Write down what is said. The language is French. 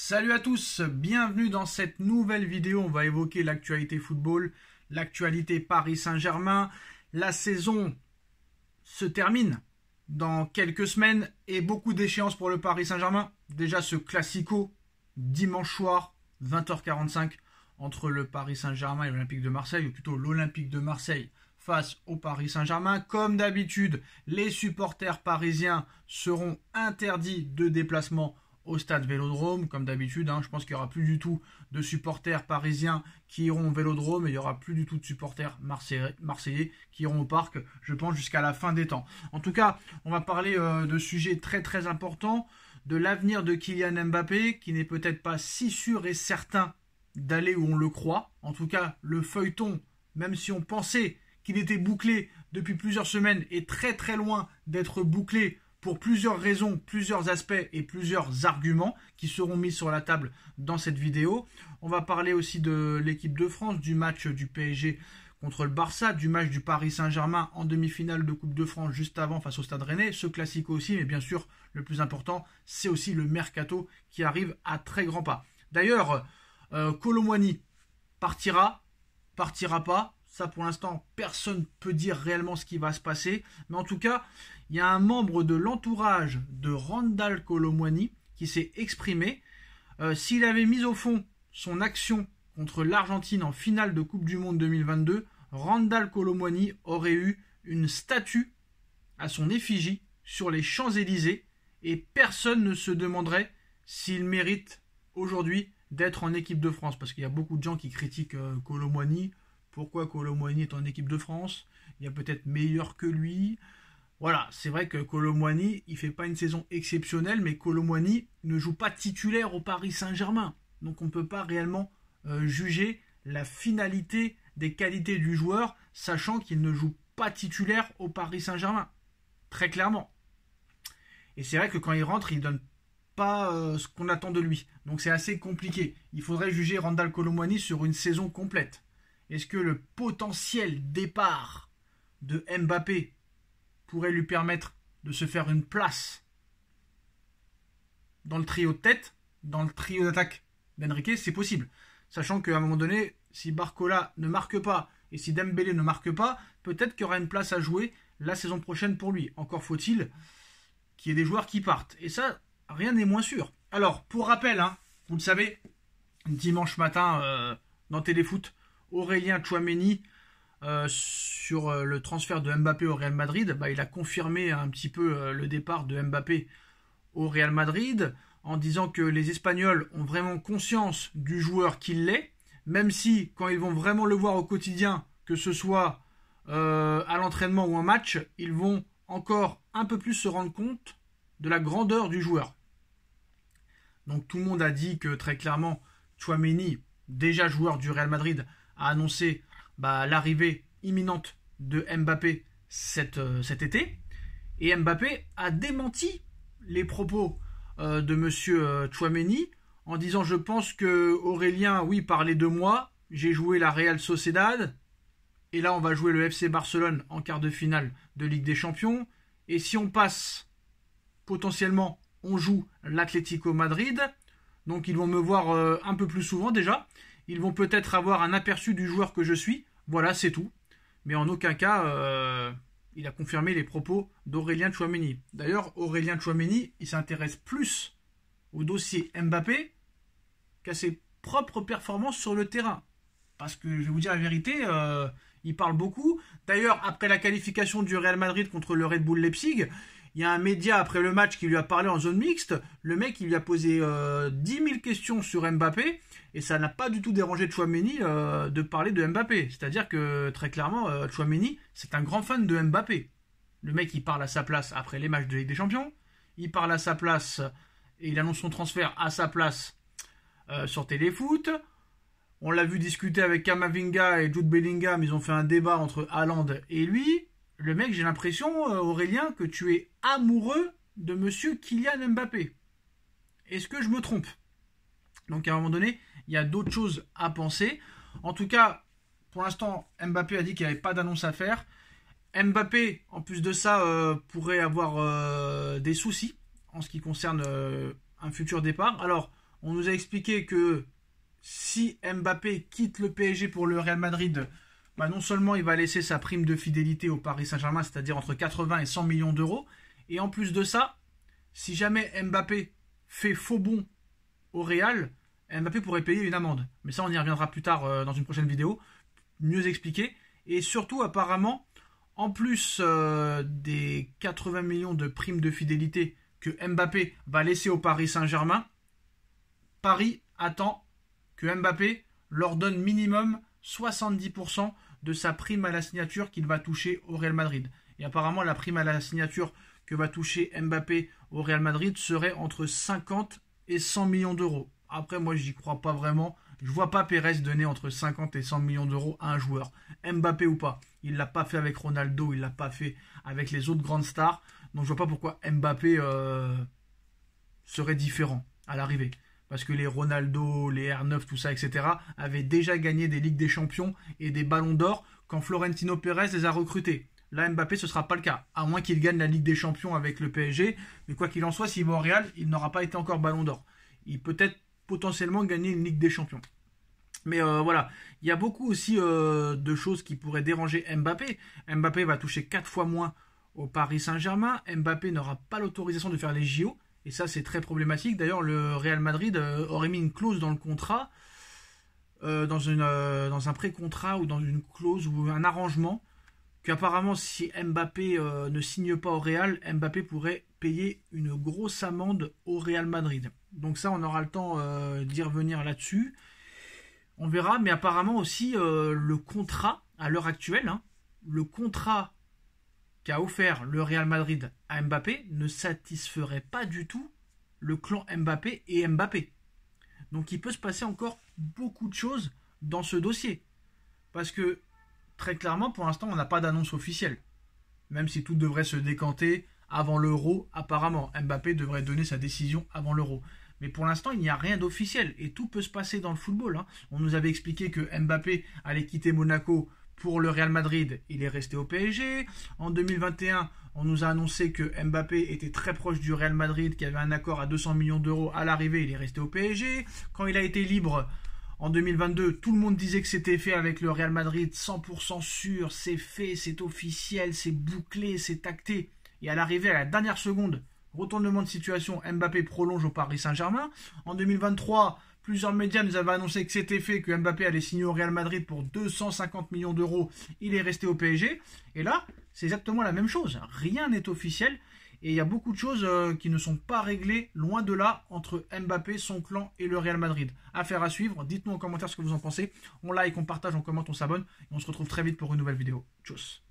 Salut à tous, bienvenue dans cette nouvelle vidéo. On va évoquer l'actualité football, l'actualité Paris Saint-Germain. La saison se termine dans quelques semaines et beaucoup d'échéances pour le Paris Saint-Germain. Déjà ce classico dimanche soir 20h45 entre le Paris Saint-Germain et l'Olympique de Marseille, ou plutôt l'Olympique de Marseille face au Paris Saint-Germain. Comme d'habitude, les supporters parisiens seront interdits de déplacement au stade Vélodrome, comme d'habitude. Hein. je pense qu'il n'y aura plus du tout de supporters parisiens qui iront au Vélodrome et il n'y aura plus du tout de supporters marseillais, qui iront au parc, je pense, jusqu'à la fin des temps. En tout cas, on va parler euh, de sujets très très importants, de l'avenir de Kylian Mbappé, qui n'est peut-être pas si sûr et certain d'aller où on le croit. En tout cas, le feuilleton, même si on pensait qu'il était bouclé depuis plusieurs semaines, est très très loin d'être bouclé pour plusieurs raisons, plusieurs aspects et plusieurs arguments qui seront mis sur la table dans cette vidéo. On va parler aussi de l'équipe de France, du match du PSG contre le Barça, du match du Paris Saint-Germain en demi-finale de Coupe de France juste avant face au Stade Rennais, ce classique aussi, mais bien sûr le plus important, c'est aussi le mercato qui arrive à très grands pas. D'ailleurs, euh, partira, partira pas, ça, pour l'instant, personne ne peut dire réellement ce qui va se passer. Mais en tout cas, il y a un membre de l'entourage de Randall Colomwani qui s'est exprimé. Euh, s'il avait mis au fond son action contre l'Argentine en finale de Coupe du Monde 2022, Randall Colomwani aurait eu une statue à son effigie sur les Champs-Élysées et personne ne se demanderait s'il mérite aujourd'hui d'être en équipe de France. Parce qu'il y a beaucoup de gens qui critiquent euh, pourquoi Colomoigny est en équipe de France Il y a peut-être meilleur que lui. Voilà, c'est vrai que Colomwany, il fait pas une saison exceptionnelle, mais Colomwany ne joue pas titulaire au Paris Saint-Germain. Donc on ne peut pas réellement euh, juger la finalité des qualités du joueur, sachant qu'il ne joue pas titulaire au Paris Saint-Germain. Très clairement. Et c'est vrai que quand il rentre, il donne pas euh, ce qu'on attend de lui. Donc c'est assez compliqué. Il faudrait juger Randall Colomwany sur une saison complète. Est-ce que le potentiel départ de Mbappé pourrait lui permettre de se faire une place dans le trio de tête, dans le trio d'attaque d'Enrique C'est possible. Sachant qu'à un moment donné, si Barcola ne marque pas et si Dembélé ne marque pas, peut-être qu'il y aura une place à jouer la saison prochaine pour lui. Encore faut-il qu'il y ait des joueurs qui partent. Et ça, rien n'est moins sûr. Alors, pour rappel, hein, vous le savez, dimanche matin euh, dans Téléfoot, Aurélien Chouameni euh, sur euh, le transfert de Mbappé au Real Madrid, bah, il a confirmé un petit peu euh, le départ de Mbappé au Real Madrid en disant que les Espagnols ont vraiment conscience du joueur qu'il est, même si quand ils vont vraiment le voir au quotidien, que ce soit à l'entraînement ou en match, ils vont encore un peu plus se rendre compte de la grandeur du joueur. Donc tout le monde a dit que très clairement, Chouameni, déjà joueur du Real Madrid, a annoncé bah, l'arrivée imminente de Mbappé cet, euh, cet, été. Et Mbappé a démenti les propos euh, de M. Euh, Chouameni en disant je pense que Aurélien, oui, parlait de moi, j'ai joué la Real Sociedad, et là on va jouer le FC Barcelone en quart de finale de Ligue des Champions, et si on passe, potentiellement, on joue l'Atlético Madrid, donc ils vont me voir un peu plus souvent déjà, ils vont peut-être avoir un aperçu du joueur que je suis. Voilà, c'est tout. Mais en aucun cas, euh, il a confirmé les propos d'Aurélien Chouameni. D'ailleurs, Aurélien Chouameni, il s'intéresse plus au dossier Mbappé qu'à ses propres performances sur le terrain. Parce que je vais vous dire la vérité, euh, il parle beaucoup. D'ailleurs, après la qualification du Real Madrid contre le Red Bull Leipzig, il y a un média après le match qui lui a parlé en zone mixte. Le mec, il lui a posé 10 euh, 000 questions sur Mbappé. Et ça n'a pas du tout dérangé Chouameni euh, de parler de Mbappé. C'est-à-dire que, très clairement, euh, c'est un grand fan de Mbappé. Le mec, il parle à sa place après les matchs de Ligue des Champions. Il parle à sa place et il annonce son transfert à sa place euh, sur Téléfoot. On l'a vu discuter avec Kamavinga et Jude Bellingham. Ils ont fait un débat entre Haaland et lui le mec, j'ai l'impression, euh, Aurélien, que tu es amoureux de monsieur Kylian Mbappé. Est-ce que je me trompe Donc à un moment donné, il y a d'autres choses à penser. En tout cas, pour l'instant, Mbappé a dit qu'il n'y avait pas d'annonce à faire. Mbappé, en plus de ça, euh, pourrait avoir euh, des soucis en ce qui concerne un futur départ. Alors, on nous a expliqué que si Mbappé quitte le PSG pour le Real Madrid, bah, non seulement il va laisser sa prime de fidélité au Paris Saint-Germain, c'est-à-dire entre 80 et 100 millions d'euros, et en plus de ça, si jamais Mbappé fait faux bon au Real, Mbappé pourrait payer une amende. Mais ça, on y reviendra plus tard euh, dans une prochaine vidéo, mieux expliqué. Et surtout, apparemment, en plus euh, des 80 millions de primes de fidélité que Mbappé va laisser au Paris Saint-Germain, Paris attend que Mbappé leur donne minimum 70% de sa prime à la signature qu'il va toucher au Real Madrid. Et apparemment, la prime à la signature que va toucher Mbappé au Real Madrid serait entre 50 et 100 millions d'euros. Après, moi, j'y crois pas vraiment. Je vois pas Pérez donner entre 50 et 100 millions d'euros à un joueur, Mbappé ou pas. Il l'a pas fait avec Ronaldo, il l'a pas fait avec les autres grandes stars. Donc, je vois pas pourquoi Mbappé euh, serait différent à l'arrivée parce que les Ronaldo, les R9, tout ça, etc., avaient déjà gagné des Ligues des Champions et des Ballons d'Or quand Florentino Pérez les a recrutés. Là, Mbappé, ce ne sera pas le cas, à moins qu'il gagne la Ligue des Champions avec le PSG. Mais quoi qu'il en soit, s'il va Real, il n'aura pas été encore Ballon d'Or. Il peut être potentiellement gagner une Ligue des Champions. Mais euh, voilà, il y a beaucoup aussi euh, de choses qui pourraient déranger Mbappé. Mbappé va toucher 4 fois moins au Paris Saint-Germain. Mbappé n'aura pas l'autorisation de faire les JO et ça, c'est très problématique. D'ailleurs, le Real Madrid euh, aurait mis une clause dans le contrat, euh, dans, une, euh, dans un pré-contrat ou dans une clause ou un arrangement, qu'apparemment, si Mbappé ne signe pas au Real, Mbappé pourrait payer une grosse amende au Real Madrid. Donc ça, on aura le temps d'y revenir là-dessus. On verra, mais apparemment aussi, le contrat, à l'heure actuelle, hein, le contrat a offert le Real Madrid à Mbappé ne satisferait pas du tout le clan Mbappé et Mbappé. Donc il peut se passer encore beaucoup de choses dans ce dossier. Parce que très clairement, pour l'instant, on n'a pas d'annonce officielle. Même si tout devrait se décanter avant l'euro, apparemment. Mbappé devrait donner sa décision avant l'euro. Mais pour l'instant, il n'y a rien d'officiel et tout peut se passer dans le football. Hein. On nous avait expliqué que Mbappé allait quitter Monaco pour le Real Madrid, il est resté au PSG. En 2021, on nous a annoncé que Mbappé était très proche du Real Madrid, qui avait un accord à 200 millions d'euros à l'arrivée, il est resté au PSG. Quand il a été libre, en 2022, tout le monde disait que c'était fait avec le Real Madrid, 100% sûr, c'est fait, c'est officiel, c'est bouclé, c'est acté. Et à l'arrivée, à la dernière seconde, retournement de situation, Mbappé prolonge au Paris Saint-Germain. En 2023, Plusieurs médias nous avaient annoncé que c'était fait, que Mbappé allait signer au Real Madrid pour 250 millions d'euros. Il est resté au PSG. Et là, c'est exactement la même chose. Rien n'est officiel. Et il y a beaucoup de choses euh, qui ne sont pas réglées, loin de là, entre Mbappé, son clan et le Real Madrid. Affaire à suivre. Dites-nous en commentaire ce que vous en pensez. On like, on partage, on commente, on s'abonne. Et on se retrouve très vite pour une nouvelle vidéo. Tchuss